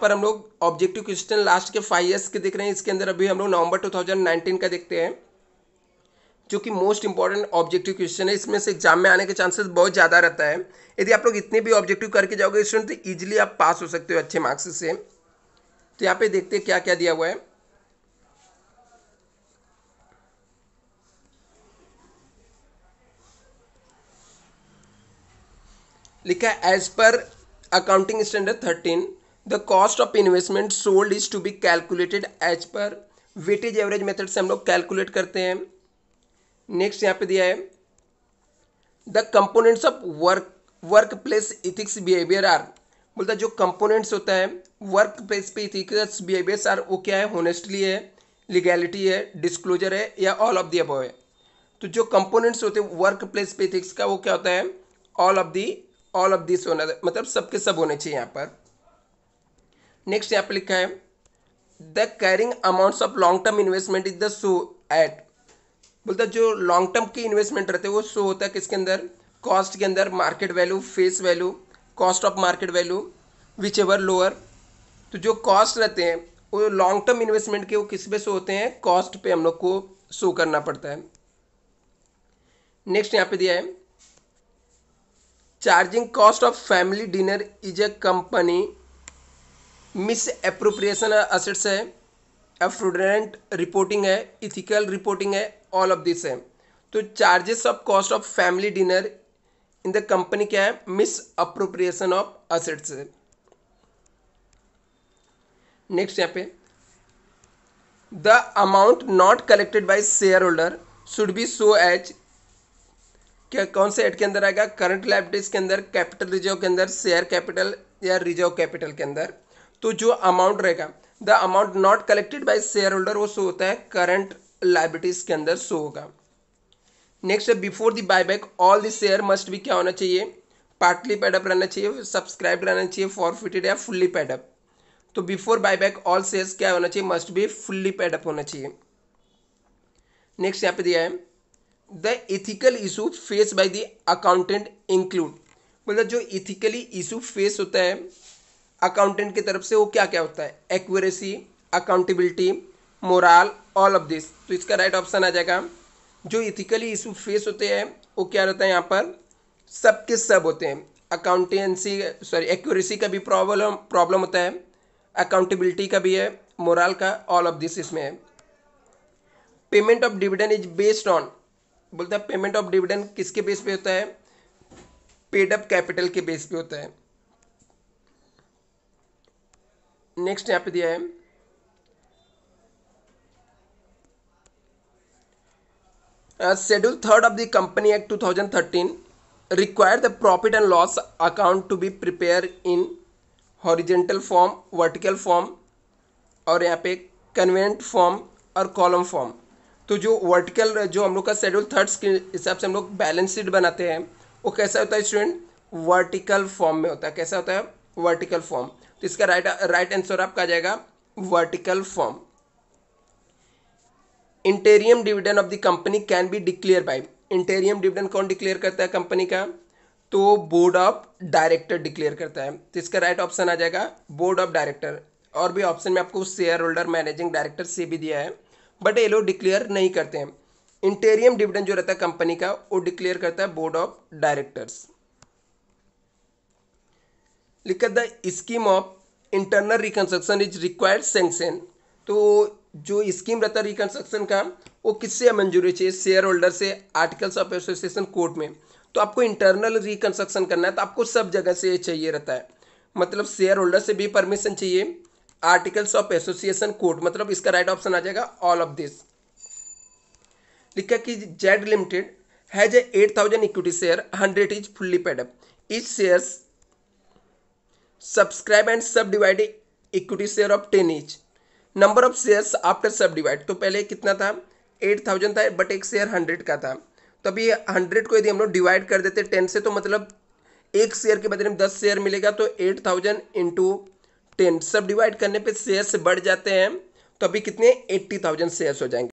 पर हम लोग ऑब्जेक्टिव क्वेश्चन लास्ट के फाइव ईयर्स के देख रहे हैं इसके अंदर अभी हम लोग नवंबर 2019 का देखते हैं जो कि मोस्ट इंपॉर्टेंट ऑब्जेक्टिव क्वेश्चन है इसमें से एग्जाम में आने के चांसेस बहुत ज़्यादा रहता है यदि आप लोग इतने भी ऑब्जेक्टिव करके जाओगे स्टूडेंट तो ईजिली आप पास हो सकते हो अच्छे मार्क्स से तो यहाँ पे देखते हैं क्या क्या दिया हुआ है लिखा है as per accounting standard thirteen the cost of investment sold is to be calculated as per weightage average method से हम लोग कैलकुलेट करते हैं नेक्स्ट यहाँ पे दिया है the components of work work place ethics behaviour are बोलता जो कंपोनेंट्स होता है वर्क प्लेस पे इथिक्स बिहेवियर्स आर वो क्या है होनेस्टली है लीगैलिटी है डिस्क्लोजर है या ऑल ऑफ दी अबव है तो जो कंपोनेंट्स होते हैं वर्क प्लेस पे इथिक्स का वो क्या होता है all of the all of this होना मतलब सबके सब होने चाहिए यहाँ पर नेक्स्ट यहाँ पे लिखा है the carrying amounts of long term investment is the show at बोलता जो लॉन्ग टर्म के इन्वेस्टमेंट रहते हैं वो शो होता है किसके अंदर कॉस्ट के अंदर market value face value cost of market value which ever lower तो जो कॉस्ट रहते हैं वो लॉन्ग टर्म इन्वेस्टमेंट के वो किस पे शो होते हैं कॉस्ट पे हम लोग को शो करना पड़ता है नेक्स्ट यहाँ पे दिया है charging cost of family dinner is a company misappropriation assets है फ्रूडेंट रिपोर्टिंग है इथिकल रिपोर्टिंग है ऑल ऑफ दिस है तो charges of cost of family dinner in the company क्या है मिस अप्रोप्रिएशन ऑफ असेट्स है next यहाँ पे the amount not collected by share holder should be so H क्या कौन से एड के अंदर आएगा करंट लाइबिलिटीज के अंदर कैपिटल रिजर्व के अंदर शेयर कैपिटल या रिजर्व कैपिटल के अंदर तो जो अमाउंट रहेगा the amount not collected by share holder वो शो होता है करंट लाइबिलिटीज के अंदर शो होगा नेक्स्ट है before the buy back all the share must भी क्या होना चाहिए पार्टली पैडअप रहना चाहिए सब्सक्राइब रहना चाहिए फॉरफिटेड या फुल्ली पैडअप तो before buy back all shares क्या होना चाहिए मस्ट भी फुल्ली पैडअप होना चाहिए नेक्स्ट यहाँ पे दिया है the ethical issue face by the accountant include मतलब जो इथिकली इशू फेस होता है अकाउंटेंट की तरफ से वो क्या क्या होता है accuracy accountability moral all of this तो इसका राइट right ऑप्शन आ जाएगा जो इथिकली इशू फेस होते हैं वो क्या रहता है यहाँ पर सब के सब होते हैं अकाउंटेंसी सॉरी एक्यूरेसी का भी प्रॉब्लम प्रॉब्लम होता है अकाउंटेबिलिटी का भी है मोराल का ऑल ऑफ दिस इसमें है payment of dividend is based on बोलता है पेमेंट ऑफ डिविडेंड किसके बेस पे होता है पेड अप कैपिटल के बेस पे होता है नेक्स्ट यहाँ पे दिया है schedule third of the company act 2013 require the profit and loss account to be prepare in horizontal form vertical form और यहाँ पे कन्वेंट फॉर्म और कॉलम फॉर्म तो जो वर्टिकल जो हम लोग का शेड्यूल थर्ड के हिसाब से हम लोग बैलेंस शीट बनाते हैं वो कैसा होता है स्टूडेंट वर्टिकल फॉर्म में होता है कैसा होता है वर्टिकल फॉर्म तो इसका राइट राइट आंसर आपका आ जाएगा vertical form interim dividend of the company can be declare by interim dividend कौन डिक्लेयर करता है कंपनी का तो बोर्ड ऑफ डायरेक्टर डिक्लेयर करता है तो इसका राइट right ऑप्शन आ जाएगा बोर्ड ऑफ डायरेक्टर और भी ऑप्शन में आपको शेयर होल्डर मैनेजिंग डायरेक्टर से भी दिया है बट ये लोग डिक्लेयर नहीं करते हैं इंटेरियम डिविडेंड जो रहता है कंपनी का वो डिक्लेयर करता है board of directors look at the scheme of internal reconstruction is required sanction तो जो स्कीम रहता है रिकन्स्ट्रक्शन का वो किससे मंजूरी चाहिए शेयर होल्डर से आर्टिकल्स ऑफ एसोसिएशन कोर्ट में तो आपको इंटरनल रिकन्स्ट्रक्शन करना है तो आपको सब जगह से चाहिए रहता है मतलब शेयर होल्डर से भी परमिशन चाहिए आर्टिकल्स ऑफ एसोसिएशन कोर्ट मतलब इसका राइट ऑप्शन आ जाएगा ऑल ऑफ दिस लिखा कि Z limited has a eight thousand equity share hundred is fully paid up each shares subscribe and subdivide equity share of ten each number of share after subdivide तो पहले कितना था एट थाउजेंड था but एक शेयर हंड्रेड का था तो अभी हंड्रेड को यदि हम लोग डिवाइड कर देते टेन से तो मतलब एक शेयर के बदले में दस शेयर मिलेगा तो eight thousand into ten subdivide करने पे शेयर्स बढ़ जाते हैं तो अभी कितने एट्टी थाउजेंड शेयर्स हो जाएंगे